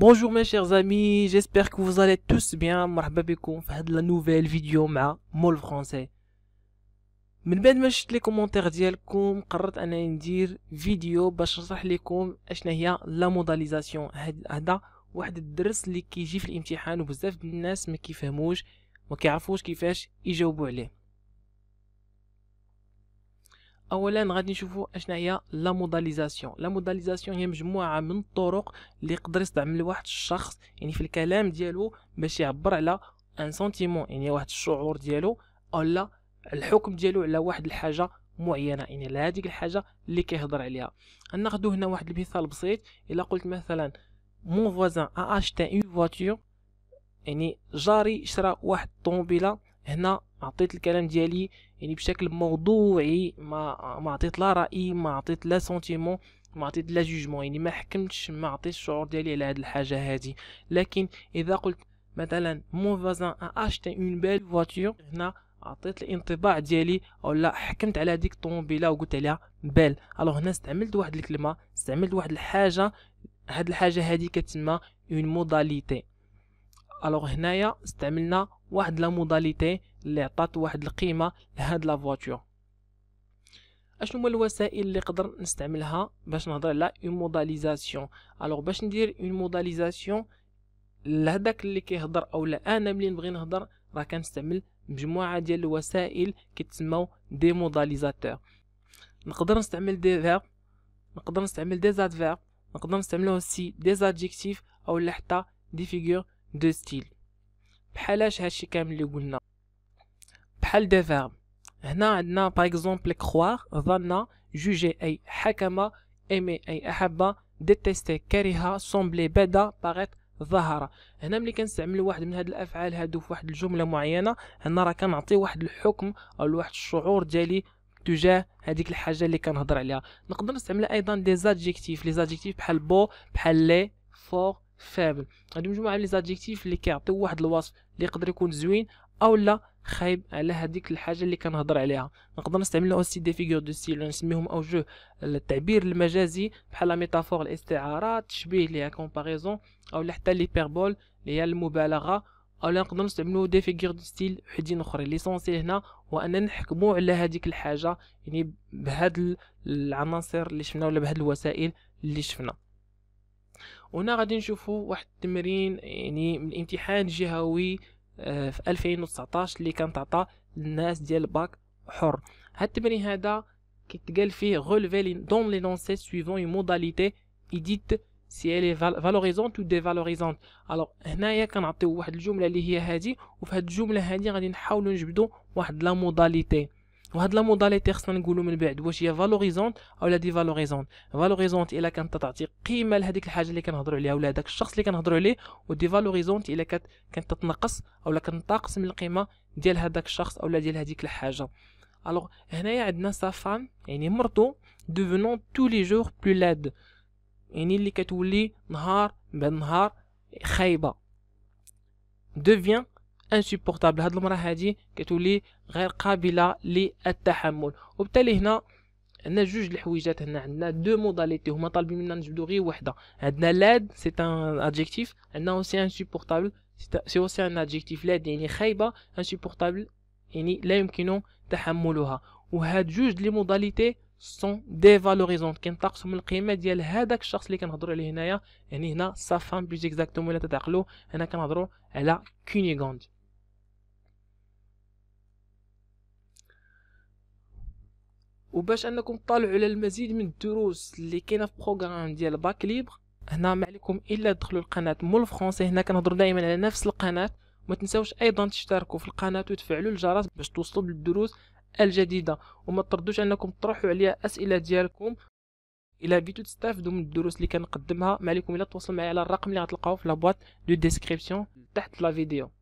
بونجور مي شيرز امي جيسبر كو فوز الي توس بيان مرحبا بكم في هاد لا نوفيل فيديو مع مول فرونسي من بعد ما شفت لي كومونتير ديالكم قررت انني ندير فيديو باش نشرح لكم اشنا هي لا موداليزاسيون هذا واحد الدرس اللي كيجي في الامتحان وبزاف ديال الناس ما كيفهموش ما كيعرفوش كيفاش يجاوبوا عليه اولا غادي نشوفوا اشنا هي لا موداليزاسيون لا موداليزاسيون هي مجموعه من الطرق اللي يقدر يستعمل واحد الشخص يعني في الكلام ديالو باش يعبر على ان سنتيمون يعني واحد الشعور ديالو اولا الحكم ديالو على واحد الحاجه معينه يعني على هذيك الحاجه اللي كيهضر عليها ناخذ هنا واحد المثال بسيط الا قلت مثلا مون فوازان ا اشتا اون فواتور يعني جاري شرا واحد الطوموبيله هنا عطيت الكلام ديالي يعني بشكل موضوعي ما ما عطيت لا راي ما عطيت لا سنتيمون ما عطيت لا جوجمون يعني ما حكمتش ما عطيت الشعور ديالي على هاد الحاجه هادي لكن اذا قلت مثلا مون فازان اشتي اون بيل فواتور هنا عطيت الانطباع ديالي او لا حكمت على هذيك الطوموبيله وقلت عليها بال الوغ هنا استعملت واحد الكلمه استعملت واحد الحاجه هاد الحاجه هادي كتسمى اون موداليتي الوغ هنايا استعملنا واحد لا موداليتي اللي عطات واحد القيمه لهاد لا فواتور اشنو هما الوسائل اللي نقدر نستعملها باش نهضر على اون موداليزاسيون الوغ باش ندير اون موداليزاسيون لهداك اللي كيهضر او لا انا ملي نبغي نهضر راه كنستعمل مجموعه ديال الوسائل كيتسموا دي موداليزاتور نقدر نستعمل دي فيرب نقدر نستعمل دي فيرب نقدر نستعمل اوسي دي زادجيكتيف او لا حتى دي فيغور دو ستيل بحالاش هادشي كامل اللي قلنا بحال دي فيرب هنا عندنا باغ اكزومبل كخوار ظن جوجي اي حكم ايمي اي احب ديتيستي كره سومبلي بدا باغيت ظهر هنا ملي كنستعمل واحد من هاد الافعال هادو في واحد الجمله معينه هنا راه كنعطي واحد الحكم او واحد الشعور ديالي تجاه هذيك الحاجه اللي كنهضر عليها نقدر نستعمل ايضا دي زادجيكتيف لي زادجيكتيف بحال بو بحال لي فور فابل هادو مجموعه من لي زادجيكتيف اللي كيعطيو واحد الوصف اللي يقدر يكون زوين او لا خايب على هذيك الحاجه اللي كنهضر عليها نقدر نستعمل اوسي دي فيغور دو ستيل نسميهم او جو التعبير المجازي بحال لا ميتافور الاستعاره تشبيه ليها كومباريزون او حتى ليبربول اللي هي المبالغه او نقدر نستعملو دي فيغور دو ستيل وحدين اخرين ليسونسي هنا هو ان نحكمو على هذيك الحاجه يعني بهاد العناصر اللي شفنا ولا بهاد الوسائل اللي شفنا هنا غادي نشوفو واحد التمرين يعني من امتحان جهوي آه، في 2019 اللي كان تعطى للناس ديال الباك حر هاد التمرين هذا كيتقال فيه غولفي دون لي نونسي سويفون اون موداليتي ايديت سي الي فالوريزونت او ديفالوريزونت الوغ هنايا كنعطيو واحد الجمله اللي هي هادي وفي هاد الجمله هادي غادي نحاولو نجبدو واحد لا موداليتي وهاد لا موداليتي خصنا نقولوا من بعد واش هي فالوريزونت اولا ديفالوريزونت فالوريزونت الا كانت تعطي قيمه لهذيك الحاجه اللي كنهضروا عليها ولا داك الشخص اللي كنهضروا عليه وديفالوريزونت الا كانت كانت تتنقص اولا كنتنقص من القيمه ديال هذاك الشخص اولا ديال هذيك الحاجه الوغ هنايا عندنا سافان يعني مرتو دوفونون تو لي جور بلو لاد يعني اللي كتولي نهار بعد نهار خايبه دوفيان انسوبورتابل هاد المراه هادي كتولي غير قابله للتحمل وبالتالي هنا عندنا جوج الحويجات هنا عندنا دو موداليتي هما طالبين منا نجبدو غير وحده عندنا لاد سي ان ادجيكتيف عندنا اوسي انسوبورتابل سي اوسي ان ادجيكتيف لاد يعني خايبه انسوبورتابل يعني لا يمكن تحملها وهاد جوج لي موداليتي سون فالوريزون كنطقسو من القيمه ديال هذاك الشخص اللي كنهضروا عليه هنايا يعني هنا سافان بلوز اكزاكتومون الا تتعقلوا هنا كنهضروا على كونيغوند وباش انكم تطالعوا على المزيد من الدروس اللي كاينه في بروغرام ديال باك ليبر هنا ما عليكم الا تدخلوا القناه مول فرونسي هنا كنهضروا دائما على نفس القناه وما تنساوش ايضا تشتركوا في القناه وتفعلوا الجرس باش توصلوا بالدروس الجديده وما تردوش انكم تطرحوا عليا اسئله ديالكم الى بغيتو تستافدوا من الدروس اللي كنقدمها ما عليكم الا تواصلوا معايا على الرقم اللي غتلقاوه في لابوات دو ديسكريبسيون تحت لا فيديو